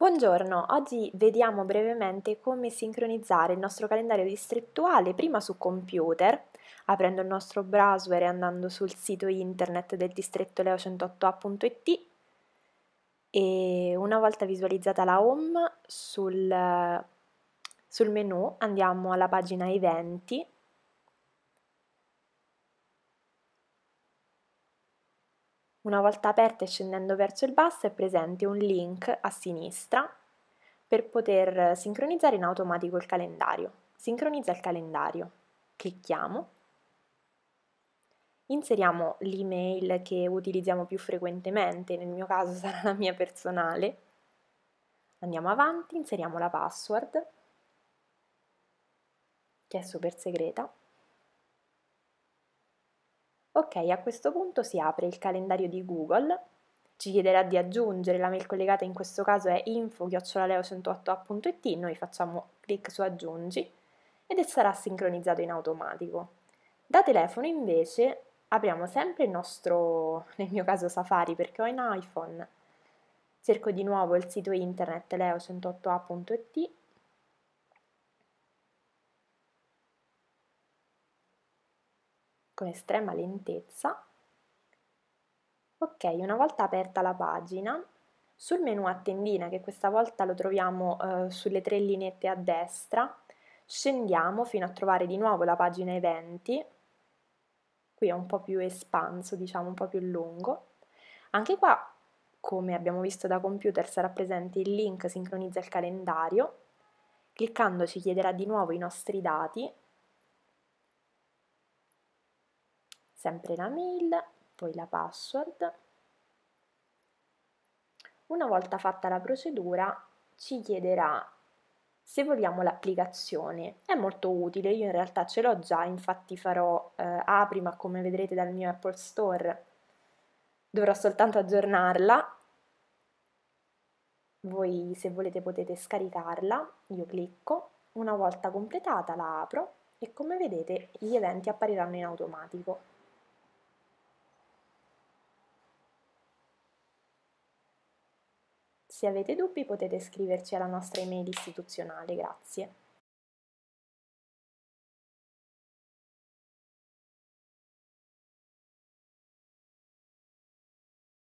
Buongiorno, oggi vediamo brevemente come sincronizzare il nostro calendario distrettuale prima su computer, aprendo il nostro browser e andando sul sito internet del distretto leo108a.it e una volta visualizzata la home sul, sul menu andiamo alla pagina eventi Una volta aperta e scendendo verso il basso è presente un link a sinistra per poter sincronizzare in automatico il calendario. Sincronizza il calendario. Clicchiamo. Inseriamo l'email che utilizziamo più frequentemente, nel mio caso sarà la mia personale. Andiamo avanti, inseriamo la password, che è super segreta. Ok, a questo punto si apre il calendario di Google, ci chiederà di aggiungere, la mail collegata in questo caso è info-leo108a.it, noi facciamo clic su aggiungi ed sarà sincronizzato in automatico. Da telefono invece apriamo sempre il nostro, nel mio caso Safari perché ho un iPhone, cerco di nuovo il sito internet leo108a.it con estrema lentezza. Ok, una volta aperta la pagina, sul menu a tendina, che questa volta lo troviamo eh, sulle tre lineette a destra, scendiamo fino a trovare di nuovo la pagina eventi, qui è un po' più espanso, diciamo un po' più lungo. Anche qua, come abbiamo visto da computer, sarà presente il link sincronizza il calendario, cliccando ci chiederà di nuovo i nostri dati sempre la mail, poi la password. Una volta fatta la procedura ci chiederà se vogliamo l'applicazione. È molto utile, io in realtà ce l'ho già, infatti farò eh, apri ma come vedrete dal mio Apple Store dovrò soltanto aggiornarla. Voi se volete potete scaricarla, io clicco, una volta completata la apro e come vedete gli eventi appariranno in automatico. Se avete dubbi potete scriverci alla nostra email istituzionale, grazie.